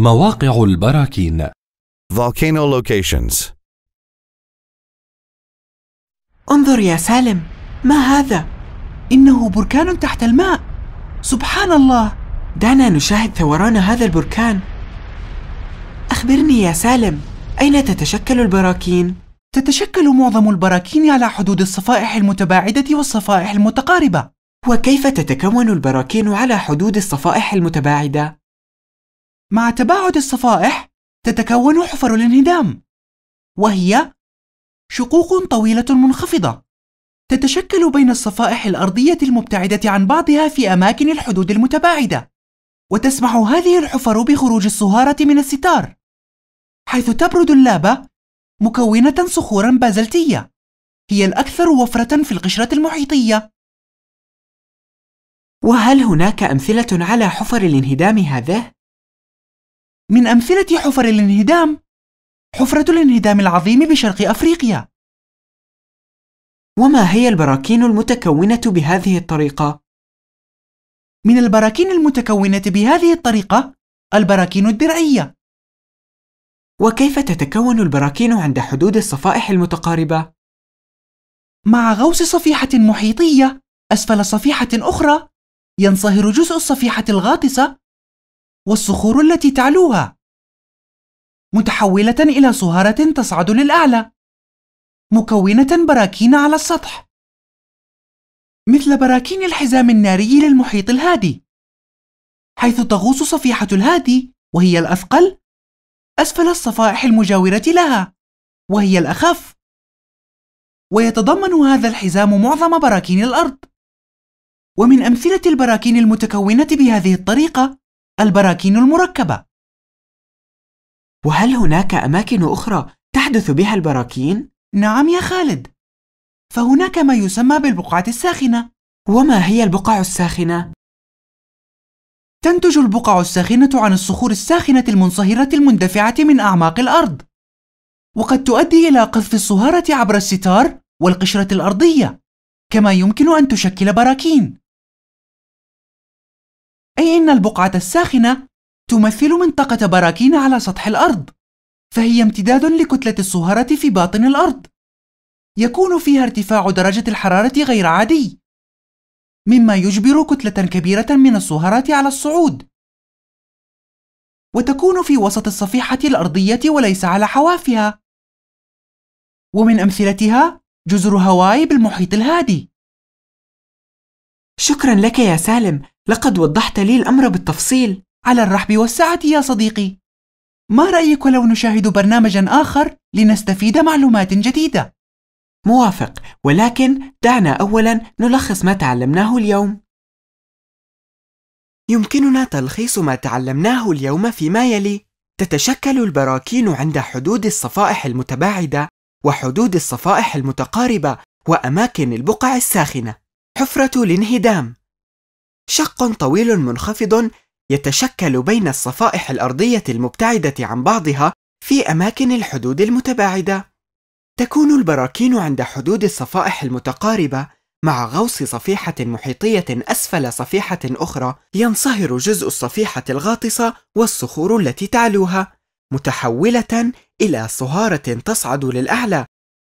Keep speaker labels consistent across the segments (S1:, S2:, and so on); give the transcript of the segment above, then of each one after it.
S1: مواقع البراكين Volcano locations انظر يا سالم ما هذا؟ إنه بركان تحت الماء سبحان الله دعنا نشاهد ثوران هذا البركان أخبرني يا سالم أين تتشكل البراكين؟ تتشكل معظم البراكين على حدود الصفائح المتباعدة والصفائح المتقاربة وكيف تتكون البراكين على حدود الصفائح المتباعدة؟ مع تباعد الصفائح تتكون حفر الانهدام وهي شقوق طويلة منخفضة تتشكل بين الصفائح الأرضية المبتعدة عن بعضها في أماكن الحدود المتباعدة وتسمح هذه الحفر بخروج الصهارة من الستار حيث تبرد اللابة مكونة صخورا بازلتية هي الأكثر وفرة في القشرة المحيطية وهل هناك أمثلة على حفر الانهدام هذه؟ من أمثلة حفر الانهدام حفرة الانهدام العظيم بشرق أفريقيا وما هي البراكين المتكونة بهذه الطريقة؟ من البراكين المتكونة بهذه الطريقة البراكين الدرعية وكيف تتكون البراكين عند حدود الصفائح المتقاربة؟ مع غوص صفيحة محيطية أسفل صفيحة أخرى ينصهر جزء الصفيحة الغاطسة والصخور التي تعلوها متحولة إلى صهارة تصعد للأعلى مكونة براكين على السطح مثل براكين الحزام الناري للمحيط الهادي حيث تغوص صفيحة الهادي وهي الأثقل أسفل الصفائح المجاورة لها وهي الأخف ويتضمن هذا الحزام معظم براكين الأرض ومن أمثلة البراكين المتكونة بهذه الطريقة البراكين المركبة وهل هناك أماكن أخرى تحدث بها البراكين؟ نعم يا خالد فهناك ما يسمى بالبقعة الساخنة وما هي البقع الساخنة؟ تنتج البقع الساخنة عن الصخور الساخنة المنصهرة المندفعة من أعماق الأرض وقد تؤدي إلى قذف الصهارة عبر الستار والقشرة الأرضية كما يمكن أن تشكل براكين أي أن البقعة الساخنة تمثل منطقة براكين على سطح الأرض، فهي امتداد لكتلة الصهرة في باطن الأرض. يكون فيها ارتفاع درجة الحرارة غير عادي، مما يجبر كتلة كبيرة من الصهارة على الصعود. وتكون في وسط الصفيحة الأرضية وليس على حوافها. ومن أمثلتها جزر هاواي بالمحيط الهادي. شكرا لك يا سالم لقد وضحت لي الأمر بالتفصيل على الرحب والسعة يا صديقي ما رأيك لو نشاهد برنامجا آخر لنستفيد معلومات جديدة؟ موافق ولكن دعنا أولا نلخص ما تعلمناه اليوم يمكننا تلخيص ما تعلمناه اليوم
S2: فيما يلي تتشكل البراكين عند حدود الصفائح المتباعدة وحدود الصفائح المتقاربة وأماكن البقع الساخنة حفرة الانهدام شق طويل منخفض يتشكل بين الصفائح الأرضية المبتعدة عن بعضها في أماكن الحدود المتباعدة. تكون البراكين عند حدود الصفائح المتقاربة مع غوص صفيحة محيطية أسفل صفيحة أخرى ينصهر جزء الصفيحة الغاطسة والصخور التي تعلوها متحولة إلى صهارة تصعد للأعلى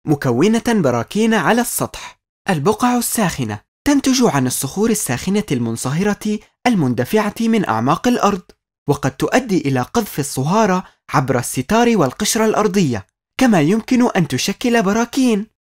S2: مكونة براكين على السطح البقع الساخنة تنتج عن الصخور الساخنة المنصهرة المندفعة من أعماق الأرض، وقد تؤدي
S1: إلى قذف الصهارة عبر الستار والقشرة الأرضية، كما يمكن أن تشكل براكين